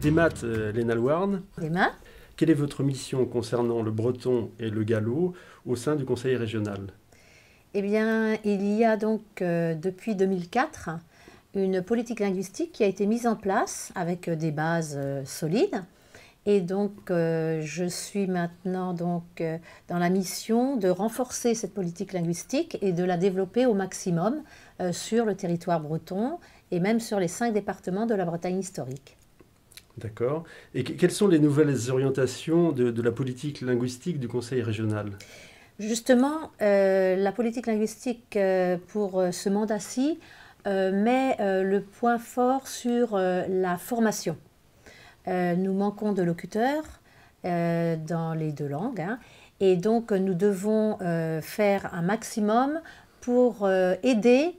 Démat euh, maths, Quelle est votre mission concernant le breton et le gallo au sein du conseil régional Eh bien, il y a donc euh, depuis 2004 une politique linguistique qui a été mise en place avec euh, des bases solides. Et donc, je suis maintenant donc, dans la mission de renforcer cette politique linguistique et de la développer au maximum sur le territoire breton et même sur les cinq départements de la Bretagne historique. D'accord. Et quelles sont les nouvelles orientations de, la politique linguistique du Conseil régional Justement, euh, la politique linguistique euh, pour euh, ce mandat-ci met le point fort sur la formation. nous manquons de locuteurs dans les deux langues hein, et donc nous devons faire un maximum pour aider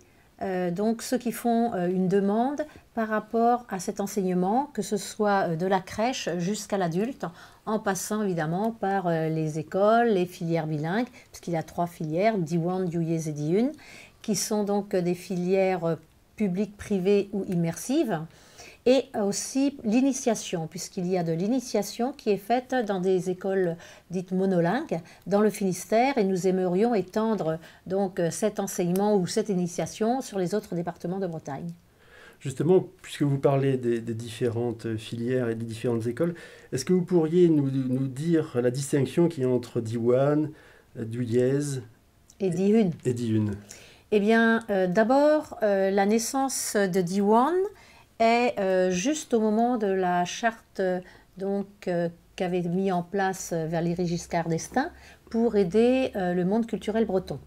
donc ceux qui font une demande par rapport à cet enseignement, que ce soit euh, de la crèche jusqu'à l'adulte, en passant évidemment par euh, les écoles, les filières bilingues, puisqu'il y a trois filières, Diwan, Duyez et qui sont donc euh, des filières publiques, privées ou immersives, et aussi l'initiation, puisqu'il y a de l'initiation qui est faite dans des écoles dites monolingues dans le Finistère, et nous aimerions étendre donc cet enseignement ou cette initiation sur les autres départements de Bretagne. Justement, puisque vous parlez des, différentes filières et des différentes écoles, est-ce que vous pourriez nous, dire la distinction qu'il y a entre Diwan, euh, Duyez et Dihun Et D1. Eh bien, euh, d'abord, euh, la naissance de Diwan est juste au moment de la charte donc qu'avait mis en place Valéry Giscard d'Estaing pour aider le monde culturel breton.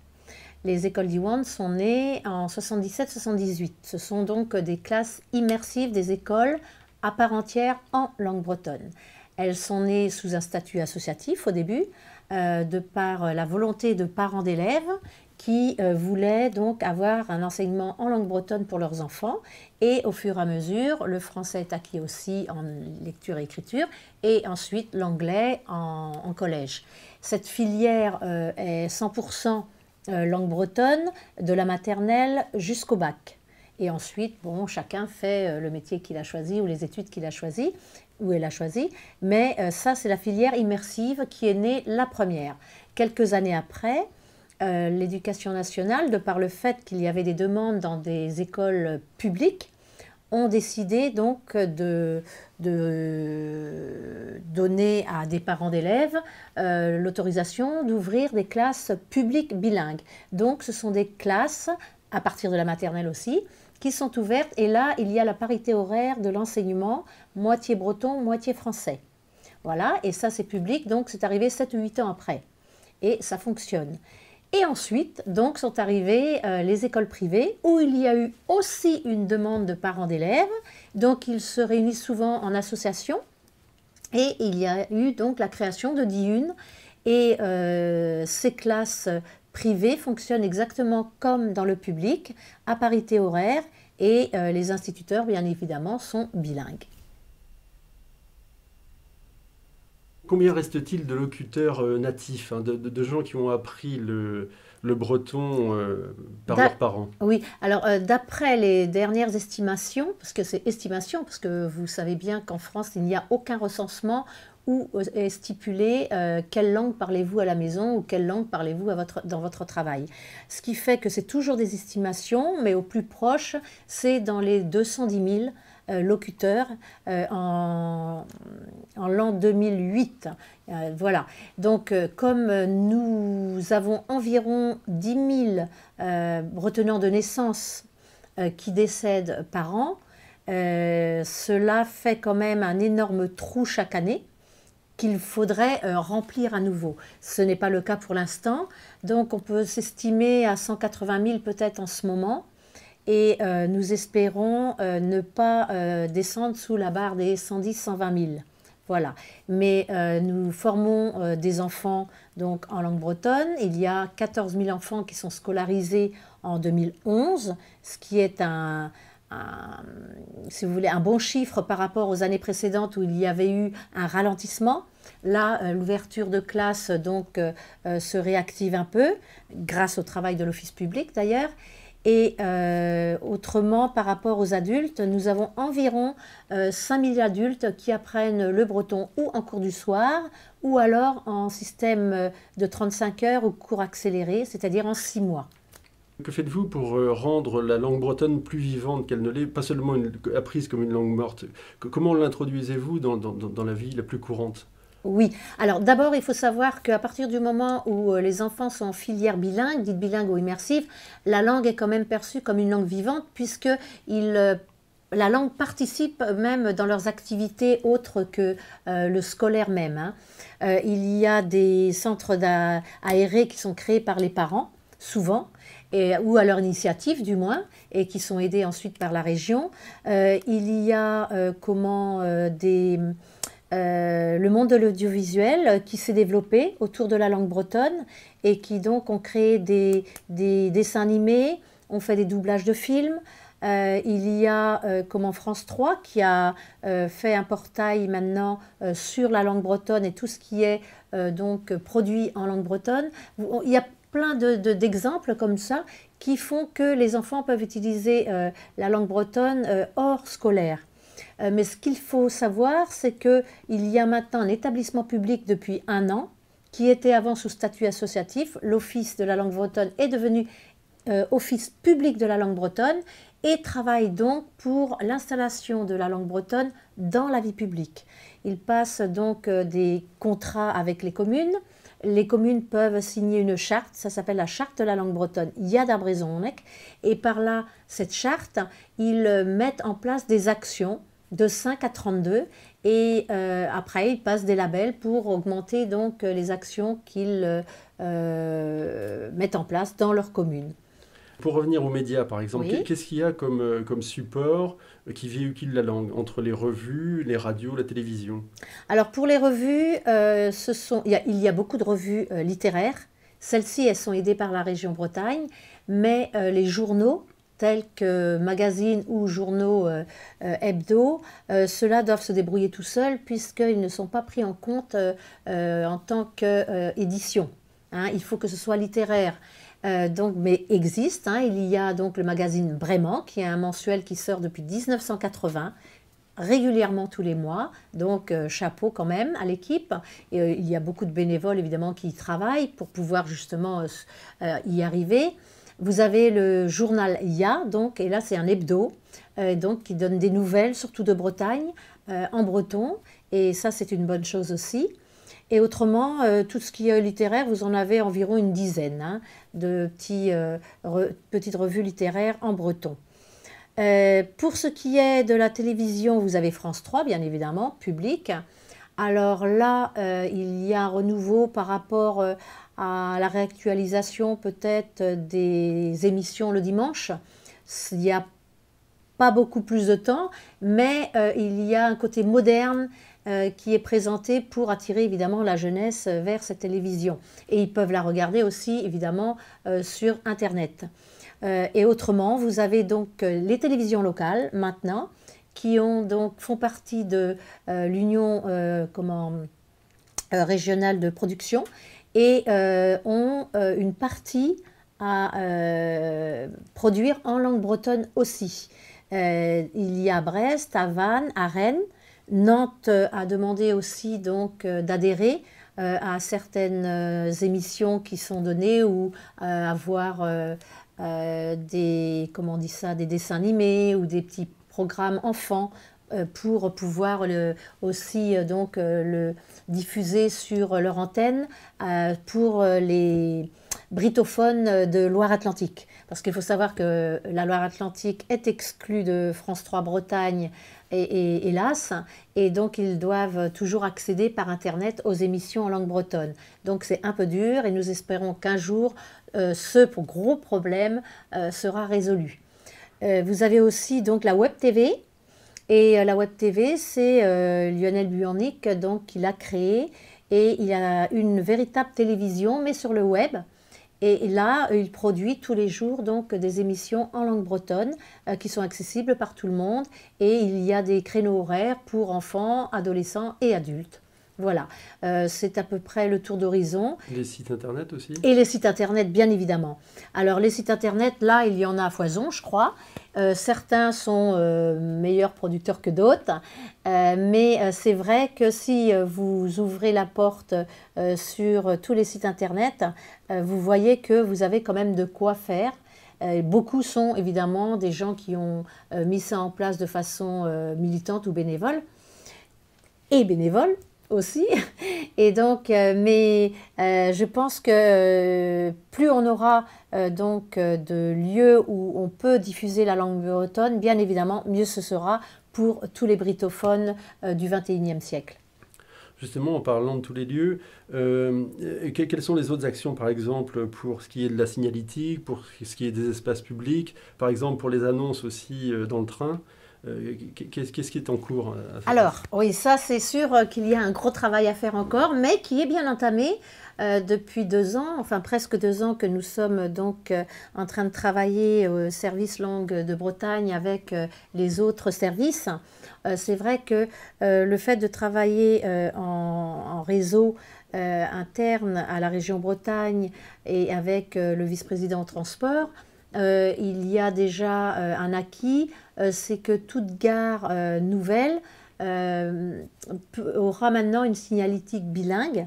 Les écoles d'Iwan sont nées en 77-78. Ce sont donc euh, des classes immersives des écoles à part entière en langue bretonne. Elles sont nées sous un statut associatif au début, euh, de par euh, la volonté de parents d'élèves qui voulaient donc avoir un enseignement en langue bretonne pour leurs enfants. Et au fur et à mesure, le français est acquis aussi en lecture et écriture, et ensuite l'anglais en, collège. Cette filière est 100% euh, langue bretonne, de la maternelle jusqu'au bac. Et ensuite, bon, chacun fait euh, le métier qu'il a choisi ou les études qu'il a choisi ou elle a choisi. Mais euh, ça, c'est la filière immersive qui est née la première. Quelques années après, l'éducation nationale, de par le fait qu'il y avait des demandes dans des écoles publiques, ont décidé donc de, de donner à des parents d'élèves euh, l'autorisation d'ouvrir des classes publiques bilingues. Donc ce sont des classes, à partir de la maternelle aussi, qui sont ouvertes et là il y a la parité horaire de l'enseignement, moitié breton, moitié français. Voilà, et ça c'est public, donc c'est arrivé 7 ou 8 ans après. Et ça fonctionne. Et ensuite, donc, sont arrivées euh, les écoles privées, où il y a eu aussi une demande de parents d'élèves. Donc, ils se réunissent souvent en association. Et il y a eu donc la création de DIUN. Et euh, ces classes privées fonctionnent exactement comme dans le public, à parité horaire. Et euh, les instituteurs, bien évidemment, sont bilingues. combien reste-t-il de locuteurs euh, natifs, hein, de, gens qui ont appris le, breton euh, par leurs parents Oui, alors euh, d'après les dernières estimations, parce que c'est estimation, parce que vous savez bien qu'en France, il n'y a aucun recensement où est stipulé quelle langue parlez-vous à la maison ou quelle langue parlez-vous votre, dans votre travail. Ce qui fait que c'est toujours des estimations, mais au plus proche, c'est dans les 210 000 euh, locuteurs euh, en, l'an 2008. Euh, voilà. Donc, comme nous avons environ 10 000 retenants de naissance qui décèdent par an, cela fait quand même un énorme trou chaque année qu'il faudrait remplir à nouveau. Ce n'est pas le cas pour l'instant, donc on peut s'estimer à 180 000 peut-être en ce moment et euh, nous espérons euh, ne pas euh, descendre sous la barre des 110 120 000. Voilà. Mais nous formons des enfants donc en langue bretonne. Il y a 14 000 enfants qui sont scolarisés en 2011, ce qui est un, un, si vous voulez, un bon chiffre par rapport aux années précédentes où il y avait eu un ralentissement. Là, l'ouverture de classe donc se réactive un peu grâce au travail de l'office public d'ailleurs. Et euh, autrement, par rapport aux adultes, nous avons environ euh, 5000 adultes qui apprennent le breton ou en cours du soir, ou alors en système euh, de 35 heures ou cours accéléré, c'est-à-dire en 6 mois. Que faites-vous pour euh, rendre la langue bretonne plus vivante qu'elle ne l'est, pas seulement apprise comme une langue morte Comment l'introduisez-vous dans la vie la plus courante oui. Alors d'abord, il faut savoir qu'à partir du moment où euh, les enfants sont en filière bilingue, dite bilingue ou immersive, la langue est quand même perçue comme une langue vivante puisque euh, la langue participe même dans leurs activités autres que euh, le scolaire même. Hein. il y a des centres aérés qui sont créés par les parents, souvent, ou à leur initiative du moins, et qui sont aidés ensuite par la région. il y a comment des euh, le monde de l'audiovisuel euh, qui s'est développé autour de la langue bretonne et qui donc ont créé des, dessins animés, ont fait des doublages de films. Euh, il y a, comme en France 3, qui a fait un portail maintenant sur la langue bretonne et tout ce qui est donc produit en langue bretonne. Il y a plein d'exemples comme ça qui font que les enfants peuvent utiliser la langue bretonne hors scolaire. Euh, mais ce qu'il faut savoir, c'est qu'il y a maintenant un établissement public depuis un an qui était avant sous statut associatif. L'Office de la langue bretonne est devenu euh, Office public de la langue bretonne et travaille donc pour l'installation de la langue bretonne dans la vie publique. Il passe donc euh, des contrats avec les communes. Les communes peuvent signer une charte, ça s'appelle la charte de la langue bretonne, Yada Brezonek, et par là, cette charte, ils mettent en place des actions de 5 à 32 et euh, après ils passent des labels pour augmenter donc euh, les actions qu'ils euh, mettent en place dans leur commune. Pour revenir aux médias, par exemple, qu'est-ce qu'il y a comme, comme support qui véhicule la langue entre les revues, les radios, la télévision Alors pour les revues, il, y a, beaucoup de revues littéraires. Celles-ci, elles sont aidées par la région Bretagne, mais les journaux tels que magazines ou journaux euh, euh, hebdo, euh, ceux-là doivent se débrouiller tout seuls puisqu'ils ne sont pas pris en compte en tant qu'édition. Hein. il faut que ce soit littéraire. donc, mais existe, hein. il y a donc le magazine Vraiment, qui est un mensuel qui sort depuis 1980, régulièrement tous les mois. Donc chapeau quand même à l'équipe. Et il y a beaucoup de bénévoles évidemment qui y travaillent pour pouvoir justement y arriver. Vous avez le journal Ya, donc, et là c'est un hebdo, euh, donc qui donne des nouvelles, surtout de Bretagne, euh, en breton, et ça c'est une bonne chose aussi. Et autrement, euh, tout ce qui est littéraire, vous en avez environ une dizaine hein, de petits, petites revues littéraires en breton. pour ce qui est de la télévision, vous avez France 3, bien évidemment, public. Alors là, il y a un renouveau par rapport à la réactualisation peut-être des émissions le dimanche. Il n'y a pas beaucoup plus de temps, mais euh, il y a un côté moderne euh, qui est présenté pour attirer évidemment la jeunesse vers cette télévision. Et ils peuvent la regarder aussi évidemment euh, sur Internet. et autrement, vous avez donc les télévisions locales maintenant qui ont donc font partie de l'union comment régionale de production et euh, ont euh, une partie à euh, produire en langue bretonne aussi. il y a Brest, à Vannes, à Rennes. Nantes a demandé aussi donc d'adhérer à certaines émissions qui sont données ou avoir des comment on dit ça des dessins animés ou des petits programmes enfants pour pouvoir le, aussi donc le diffusés sur leur antenne euh, pour euh, les britophones de Loire-Atlantique. Parce qu'il faut savoir que la Loire-Atlantique est exclue de France 3 Bretagne, et, hélas, et donc ils doivent toujours accéder par Internet aux émissions en langue bretonne. Donc c'est un peu dur et nous espérons qu'un jour euh, ce gros problème sera résolu. vous avez aussi donc la Web TV et euh, la Web TV, c'est euh, Lionel Buornic, donc, qui l'a créé, et il a une véritable télévision, mais sur le web. Et là, il produit tous les jours donc des émissions en langue bretonne euh, qui sont accessibles par tout le monde. Et il y a des créneaux horaires pour enfants, adolescents et adultes. Voilà, euh, c'est à peu près le tour d'horizon. Les sites internet aussi Et les sites internet, bien évidemment. Alors, les sites internet, là, il y en a à foison, je crois. Euh, certains sont euh, meilleurs producteurs que d'autres, mais c'est vrai que si vous ouvrez la porte sur tous les sites internet, vous voyez que vous avez quand même de quoi faire beaucoup sont évidemment des gens qui ont mis ça en place de façon militante ou bénévole, et bénévole, aussi. Et donc, euh, mais euh, je pense que euh, plus on aura donc de lieux où on peut diffuser la langue bretonne, bien évidemment, mieux ce sera pour tous les britophones du XXIe siècle justement en parlant de tous les lieux, quelles sont les autres actions, par exemple, pour ce qui est de la signalétique, pour ce qui est des espaces publics, par exemple pour les annonces aussi dans le train euh, qu'est-ce qui est en cours euh, Alors, oui, ça c'est sûr euh, qu'il y a un gros travail à faire encore, mais qui est bien entamé depuis deux ans, enfin presque deux ans que nous sommes donc en train de travailler au service langue de Bretagne avec les autres services. c'est vrai que le fait de travailler en, en, réseau interne à la région Bretagne et avec le vice-président transport, euh, il y a déjà euh, un acquis, euh, c'est que toute gare nouvelle aura maintenant une signalétique bilingue.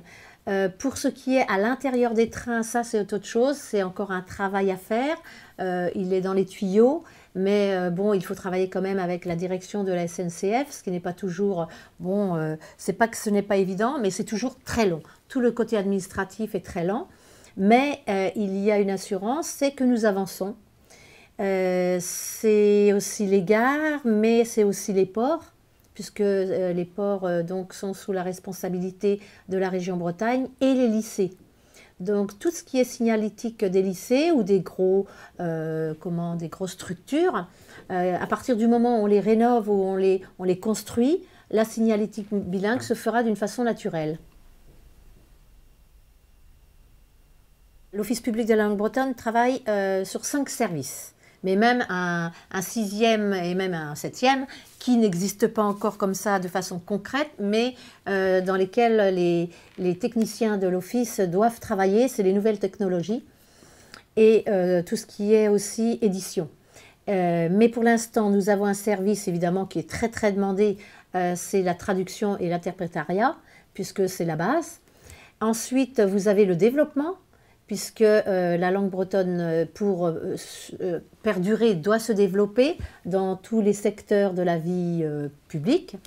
pour ce qui est à l'intérieur des trains, ça c'est autre chose, c'est encore un travail à faire, il est dans les tuyaux, mais bon, il faut travailler quand même avec la direction de la SNCF, ce qui n'est pas toujours, bon, c'est pas que ce n'est pas évident, mais c'est toujours très long. Tout le côté administratif est très lent. Mais euh, il y a une assurance, c'est que nous avançons. Euh, c'est aussi les gares, mais c'est aussi les ports, puisque euh, les ports donc, sont sous la responsabilité de la région Bretagne, et les lycées. Donc tout ce qui est signalétique des lycées ou des, gros, comment, des grosses structures, à partir du moment où on les rénove ou on les construit, la signalétique bilingue se fera d'une façon naturelle. L'Office public de la langue bretonne travaille euh, sur cinq services, mais même un, sixième et même un septième qui n'existe pas encore comme ça de façon concrète, mais euh, dans lesquels les, techniciens de l'Office doivent travailler, c'est les nouvelles technologies et euh, tout ce qui est aussi édition. mais pour l'instant, nous avons un service évidemment qui est très très demandé, c'est la traduction et l'interprétariat, puisque c'est la base. Ensuite, vous avez le développement, puisque euh, la langue bretonne, euh, pour euh, perdurer, doit se développer dans tous les secteurs de la vie publique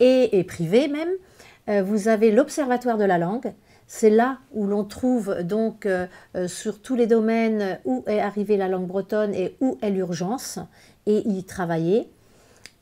et, et, privée même. vous avez l'Observatoire de la langue. C'est là où l'on trouve donc sur tous les domaines où est arrivée la langue bretonne et où est l'urgence, et y travailler.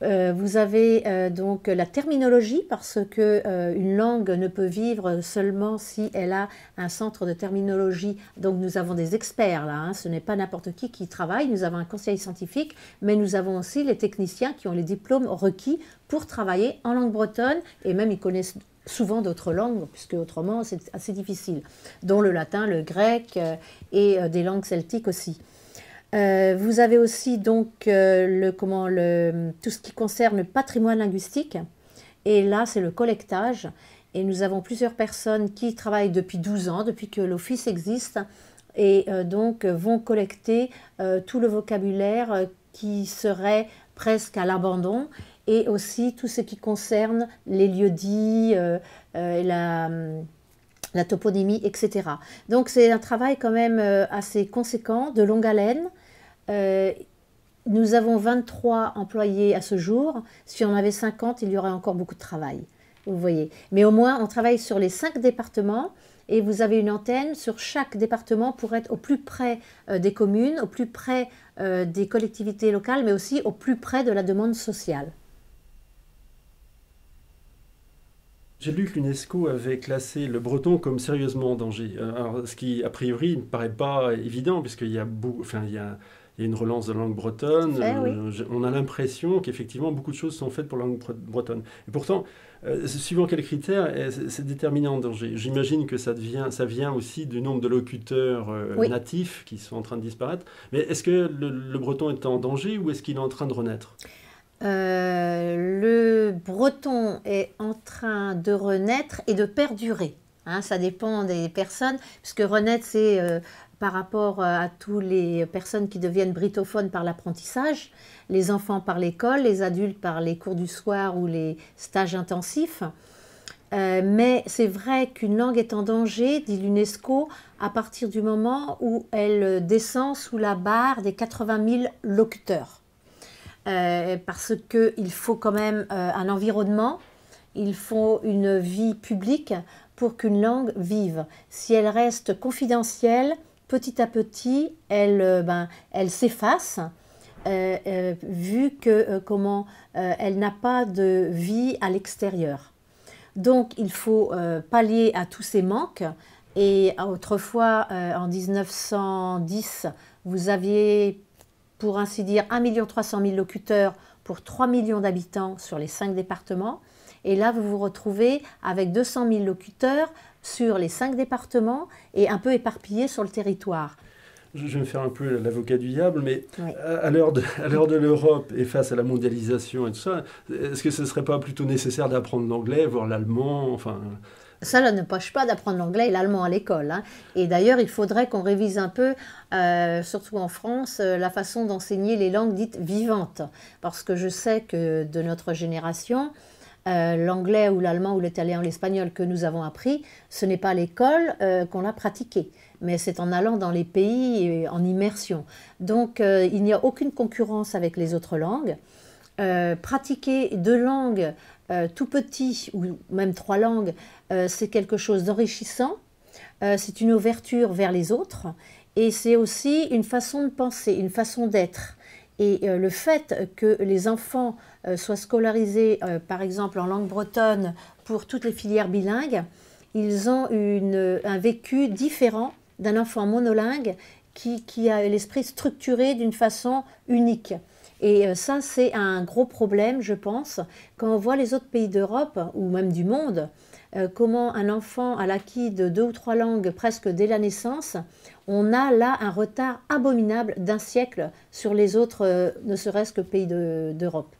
Euh, vous avez euh, donc la terminologie parce que euh, une langue ne peut vivre seulement si elle a un centre de terminologie. Donc nous avons des experts là, hein. ce n'est pas n'importe qui qui travaille. Nous avons un conseil scientifique, mais nous avons aussi les techniciens qui ont les diplômes requis pour travailler en langue bretonne et même ils connaissent souvent d'autres langues, puisque autrement c'est assez difficile, dont le latin, le grec et des langues celtiques aussi. Euh, vous avez aussi donc euh, le, comment, le, tout ce qui concerne le patrimoine linguistique. Et là, c'est le collectage. Et nous avons plusieurs personnes qui travaillent depuis 12 ans, depuis que l'Office existe, et euh, donc vont collecter tout le vocabulaire qui serait presque à l'abandon et aussi tout ce qui concerne les lieux dits, la la toponymie, etc. Donc c'est un travail quand même euh, assez conséquent, de longue haleine. Euh, nous avons 23 employés à ce jour. Si on avait 50, il y aurait encore beaucoup de travail. Vous voyez. Mais au moins, on travaille sur les cinq départements et vous avez une antenne sur chaque département pour être au plus près euh, des communes, au plus près des collectivités locales, mais aussi au plus près de la demande sociale. J'ai lu que l'UNESCO avait classé le breton comme sérieusement en danger. Euh, ce qui, a priori, ne paraît pas évident, puisqu'il y a, il y a, une relance de la langue bretonne. Euh, on a l'impression qu'effectivement, beaucoup de choses sont faites pour la langue bretonne. Et pourtant, euh, suivant quels critères, c'est déterminé en danger. J'imagine que ça, devient, ça vient aussi du nombre de locuteurs natifs qui sont en train de disparaître. Mais est-ce que le breton est en danger ou est-ce qu'il est en train de renaître euh, le breton est en train de renaître et de perdurer. Hein. ça dépend des personnes, puisque renaître, c'est euh, par rapport euh, à toutes les personnes qui deviennent britophones par l'apprentissage, les enfants par l'école, les adultes par les cours du soir ou les stages intensifs. mais c'est vrai qu'une langue est en danger, dit l'UNESCO, à partir du moment où elle descend sous la barre des 80 000 locuteurs. Euh, parce qu'il faut quand même euh, un environnement, il faut une vie publique pour qu'une langue vive. Si elle reste confidentielle, petit à petit, elle, euh, ben, elle s'efface. vu que comment elle n'a pas de vie à l'extérieur. Donc il faut pallier à tous ces manques et autrefois en 1910 vous aviez pour ainsi dire 1 300 000 locuteurs pour 3 millions d'habitants sur les 5 départements. Et là, vous vous retrouvez avec 200 000 locuteurs sur les 5 départements et un peu éparpillés sur le territoire je vais me faire un peu l'avocat du diable, mais à, l'heure de l'Europe et face à la mondialisation et tout ça, est-ce que ce ne serait pas plutôt nécessaire d'apprendre l'anglais, voire l'allemand, enfin cela ne poche pas d'apprendre l'anglais et l'allemand à l'école. Hein. Et d'ailleurs, il faudrait qu'on révise un peu, euh, surtout en France, euh, la façon d'enseigner les langues dites vivantes. Parce que je sais que de notre génération, euh, l'anglais ou l'allemand ou l'italien ou l'espagnol que nous avons appris, ce n'est pas à l'école qu'on a pratiqué, mais c'est en allant dans les pays en immersion. Donc il n'y a aucune concurrence avec les autres langues. pratiquer deux langues tout petit ou même trois langues euh, c'est quelque chose d'enrichissant, euh, c'est une ouverture vers les autres et c'est aussi une façon de penser, une façon d'être. Et euh, le fait que les enfants soient scolarisés, par exemple, en langue bretonne pour toutes les filières bilingues, ils ont un vécu différent d'un enfant monolingue qui a l'esprit structuré d'une façon unique. Et ça, c'est un gros problème, je pense, quand on voit les autres pays d'Europe ou même du monde euh, comment un enfant a l'acquis de deux ou trois langues presque dès la naissance, on a là un retard abominable d'un siècle sur les autres, euh, ne serait-ce que pays d'Europe.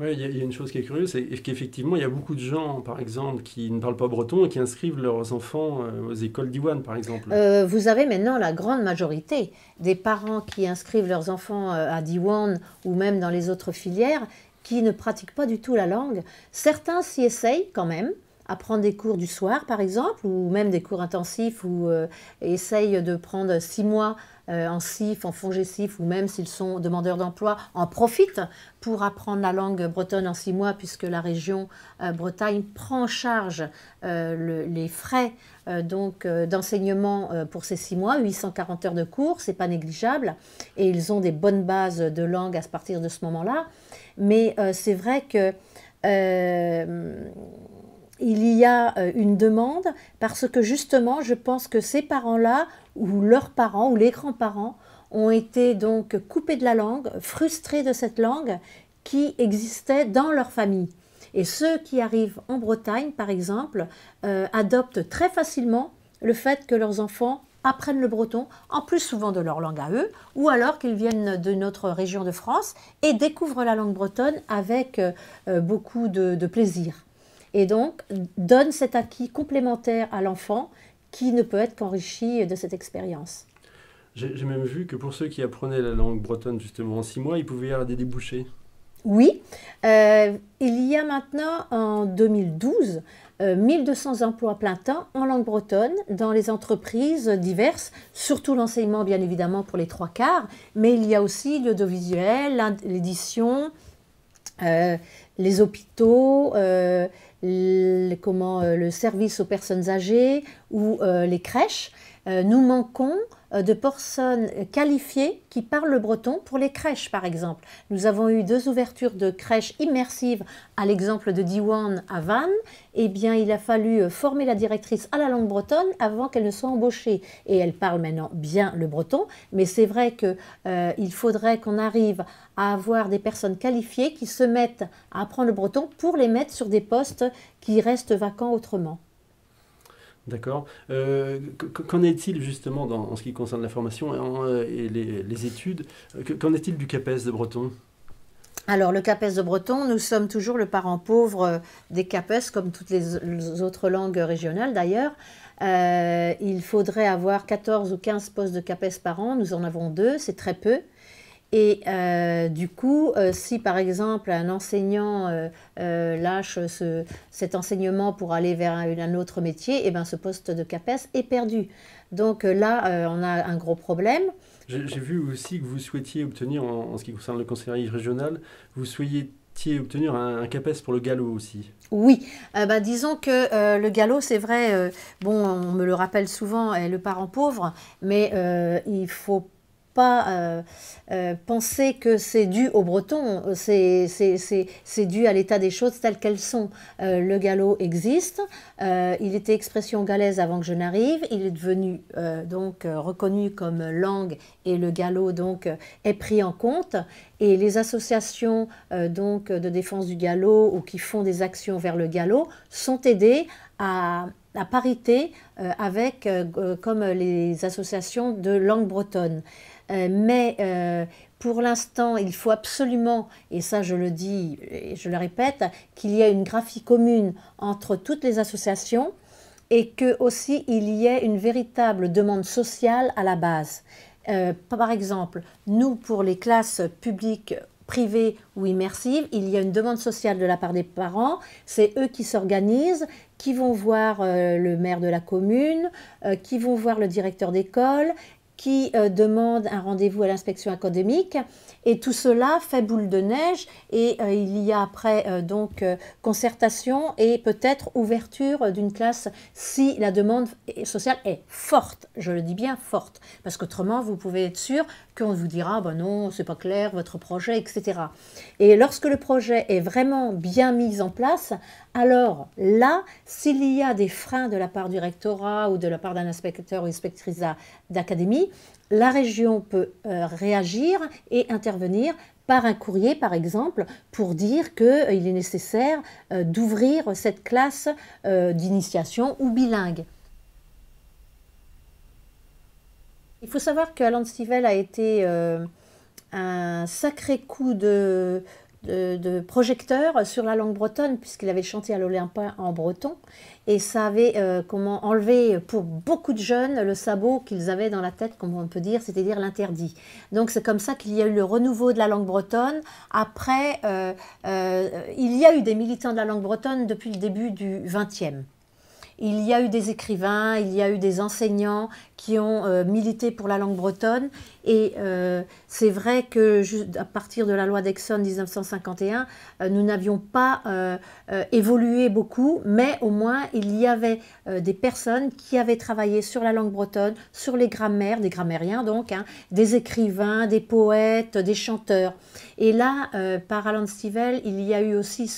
oui, il y, a une chose qui est curieuse, c'est qu'effectivement, il y a beaucoup de gens, par exemple, qui ne parlent pas breton et qui inscrivent leurs enfants euh, aux écoles d'Iwan, par exemple. vous avez maintenant la grande majorité des parents qui inscrivent leurs enfants à Diwan ou même dans les autres filières qui ne pratiquent pas du tout la langue. Certains s'y essayent quand même, à prendre des cours du soir, par exemple, ou même des cours intensifs, ou euh, essayent de prendre six mois euh, en CIF, en Fongessif, ou même s'ils sont demandeurs d'emploi, en profitent pour apprendre la langue bretonne en six mois, puisque la région euh, Bretagne prend en charge les frais donc d'enseignement pour ces six mois, 840 heures de cours, c'est pas négligeable, et ils ont des bonnes bases de langue à partir de ce moment-là. Mais euh, c'est vrai que euh, il y a euh, une demande parce que justement, je pense que ces parents-là, ou leurs parents, ou les grands-parents, ont été donc coupés de la langue, frustrés de cette langue qui existait dans leur famille. Et ceux qui arrivent en Bretagne, par exemple, adoptent très facilement le fait que leurs enfants apprennent le breton, en plus souvent de leur langue à eux, ou alors qu'ils viennent de notre région de France et découvrent la langue bretonne avec euh, euh, beaucoup de, plaisir. Et donc, donne cet acquis complémentaire à l'enfant qui ne peut être qu'enrichi de cette expérience. J'ai même vu que pour ceux qui apprenaient la langue bretonne justement en six mois, ils pouvaient y avoir des débouchés. Oui, euh, il y a maintenant en 2012 1200 euh, emplois plein temps en langue bretonne dans les entreprises diverses, surtout l'enseignement bien évidemment pour les trois quarts, mais il y a aussi l'audiovisuel, l'édition, euh, les hôpitaux, comment, le service aux personnes âgées ou les crèches. nous manquons euh, de personnes qualifiées qui parlent le breton pour les crèches, par exemple. Nous avons eu deux ouvertures de crèches immersives, à l'exemple de Diwan à Vannes. Eh bien, il a fallu former la directrice à la langue bretonne avant qu'elle ne soit embauchée. Et elle parle maintenant bien le breton, mais c'est vrai qu'il euh, faudrait qu'on arrive à avoir des personnes qualifiées qui se mettent à apprendre le breton pour les mettre sur des postes qui restent vacants autrement. D'accord. Euh, qu'en est-il justement dans, en ce qui concerne la formation et, euh, les, études euh, Qu'en est-il du CAPES de Breton alors le CAPES de Breton, nous sommes toujours le parent pauvre des CAPES, comme toutes les, autres langues régionales d'ailleurs. il faudrait avoir 14 ou 15 postes de CAPES par an, nous en avons deux, c'est très peu. Et euh, du coup, euh, si par exemple un enseignant euh, lâche ce, cet enseignement pour aller vers un, autre métier, et eh ben ce poste de CAPES est perdu. Donc là, on a un gros problème. J'ai vu aussi que vous souhaitiez obtenir, en, ce qui concerne le conseil régional, vous souhaitiez obtenir un, CAPES pour le galop aussi. Oui, bah, disons que le galop, c'est vrai, bon, on me le rappelle souvent, est le parent pauvre, mais il faut pas euh, euh, penser que c'est dû aux Bretons, euh, c'est dû à l'état des choses telles qu'elles sont. le galop existe, il était expression galaise avant que je n'arrive, il est devenu donc reconnu comme langue et le galop donc est pris en compte et les associations donc de défense du galop ou qui font des actions vers le galop sont aidées à à parité avec comme les associations de langue bretonne. Euh, mais euh, pour l'instant, il faut absolument, et ça je le dis et je le répète, qu'il y ait une graphie commune entre toutes les associations et que aussi il y ait une véritable demande sociale à la base. Euh, par exemple, nous, pour les classes publiques privées ou immersives, il y a une demande sociale de la part des parents. C'est eux qui s'organisent, qui vont voir le maire de la commune, qui vont voir le directeur d'école, qui euh, demande un rendez-vous à l'inspection académique. Et tout cela fait boule de neige et euh, il y a après euh, donc concertation et peut-être ouverture d'une classe si la demande sociale est forte. Je le dis bien forte parce qu'autrement vous pouvez être sûr qu'on vous dira ben non c'est pas clair votre projet etc. Et lorsque le projet est vraiment bien mis en place, alors là s'il y a des freins de la part du rectorat ou de la part d'un inspecteur ou inspectrice d'académie la région peut euh, réagir et intervenir par un courrier, par exemple, pour dire qu'il euh, est nécessaire euh, d'ouvrir cette classe d'initiation ou bilingue. Il faut savoir que Alan Stivel a été un sacré coup de, de, projecteurs sur la langue bretonne, puisqu'il avait chanté à l'Olympia en breton. Et ça avait euh, comment enlevé pour beaucoup de jeunes le sabot qu'ils avaient dans la tête, comme on peut dire, c'est-à-dire l'interdit. Donc c'est comme ça qu'il y a eu le renouveau de la langue bretonne. Après, euh, euh, il y a eu des militants de la langue bretonne depuis le début du XXe. Il y a eu des écrivains, il y a eu des enseignants qui ont milité pour la langue bretonne et euh, c'est vrai que à partir de la loi d'Exxon 1951, euh, nous n'avions pas euh, évolué beaucoup, mais au moins il y avait des personnes qui avaient travaillé sur la langue bretonne, sur les grammaires, des grammairiens donc, hein, des écrivains, des poètes, des chanteurs. Et là, par Alan Stivell, il y a eu aussi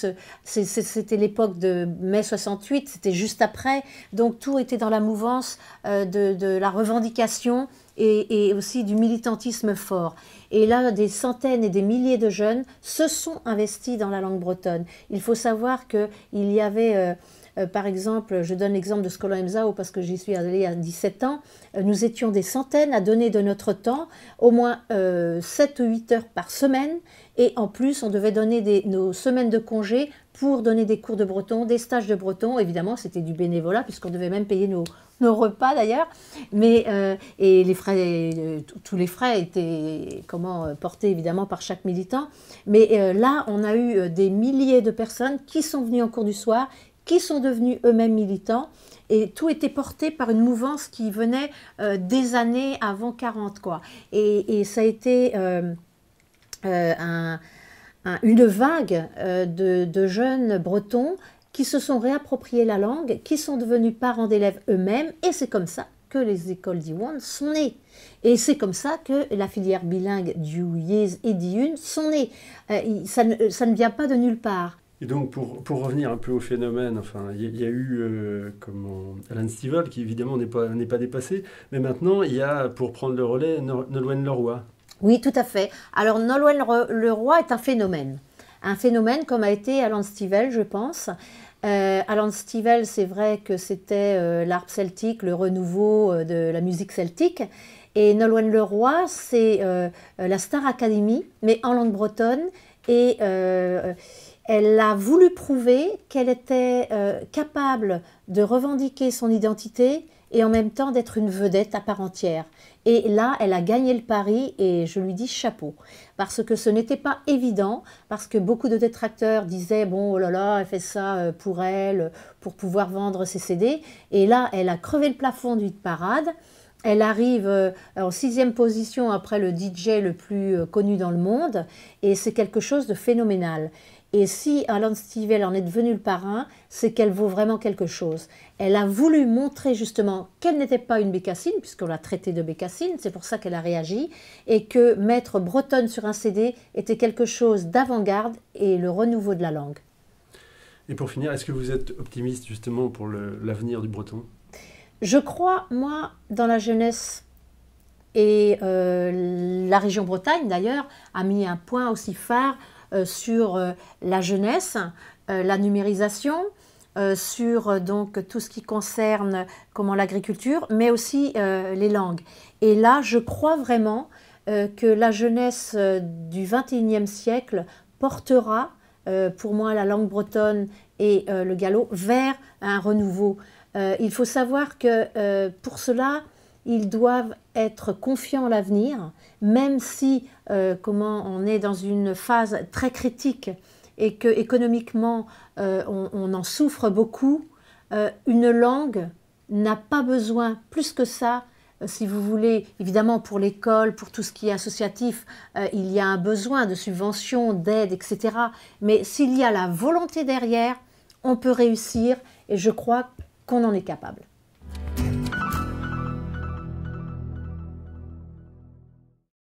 c'était l'époque de mai 68, c'était juste après, donc tout était dans la mouvance de la revendication et, aussi du militantisme fort. Et là, des centaines et des milliers de jeunes se sont investis dans la langue bretonne. Il faut savoir qu'il y avait... Euh, euh, par exemple, je donne l'exemple de Scola Mzao parce que j'y suis allée à 17 ans. Euh, nous étions des centaines à donner de notre temps, au moins 7 euh, ou 8 heures par semaine. Et en plus, on devait donner nos semaines de congé pour donner des cours de breton, des stages de breton. Évidemment, c'était du bénévolat puisqu'on devait même payer nos, repas d'ailleurs. Mais et les tous les frais étaient comment portés évidemment par chaque militant. Mais là, on a eu des milliers de personnes qui sont venues en cours du soir, qui sont devenus eux-mêmes militants. Et tout était porté par une mouvance qui venait euh, des années avant 40, quoi. Et, ça a été euh, euh, une vague de, jeunes bretons qui se sont réappropriés la langue, qui sont devenus parents d'élèves eux-mêmes, et c'est comme ça que les écoles d'Iwan sont nées. Et c'est comme ça que la filière bilingue du Yez et d'Iyun sont nées. ça, ne, vient pas de nulle part. Et donc, pour, pour, revenir un peu au phénomène, enfin, il y, a eu euh, Alan Stivell, qui évidemment n'est pas, n'est pas dépassé, mais maintenant, il y a, pour prendre le relais, Nolwenn Leroy. Oui, tout à fait. Alors, Nolwenn Leroy est un phénomène. Un phénomène comme a été Alan Stivell, je pense. Euh, Alan Stivell, c'est vrai que c'était euh, l'art celtique, le renouveau de la musique celtique. Et Nolwenn Leroy, c'est la Star Academy, mais en langue bretonne. Et elle a voulu prouver qu'elle était euh, capable de revendiquer son identité et en même temps d'être une vedette à part entière. Et là, elle a gagné le pari et je lui dis chapeau. Parce que ce n'était pas évident, parce que beaucoup de détracteurs disaient, bon, oh là là, elle fait ça euh, pour elle, pour pouvoir vendre ses CD. Et là, elle a crevé le plafond du parade. Elle arrive euh, en sixième position après le DJ le plus connu dans le monde et c'est quelque chose de phénoménal. Et si Alan Stivell en est devenu le parrain, c'est qu'elle vaut vraiment quelque chose. Elle a voulu montrer justement qu'elle n'était pas une bécassine, puisqu'on l'a traitée de bécassine, c'est pour ça qu'elle a réagi, et que mettre bretonne sur un CD était quelque chose d'avant-garde et le renouveau de la langue. Et pour finir, est-ce que vous êtes optimiste justement pour l'avenir du breton Je crois, moi, dans la jeunesse et euh, la région Bretagne d'ailleurs, a mis un point aussi phare euh, sur euh, la jeunesse, euh, la numérisation, sur donc tout ce qui concerne comment l'agriculture, mais aussi les langues. Et là, je crois vraiment que la jeunesse du XXIe siècle portera pour moi la langue bretonne et le gallo vers un renouveau. il faut savoir que pour cela, ils doivent être confiants en l'avenir, même si euh, comment on est dans une phase très critique et que économiquement euh, on, en souffre beaucoup, euh, une langue n'a pas besoin plus que ça. Si vous voulez, évidemment pour l'école, pour tout ce qui est associatif, il y a un besoin de subventions, d'aide, etc. Mais s'il y a la volonté derrière, on peut réussir et je crois qu'on en est capable.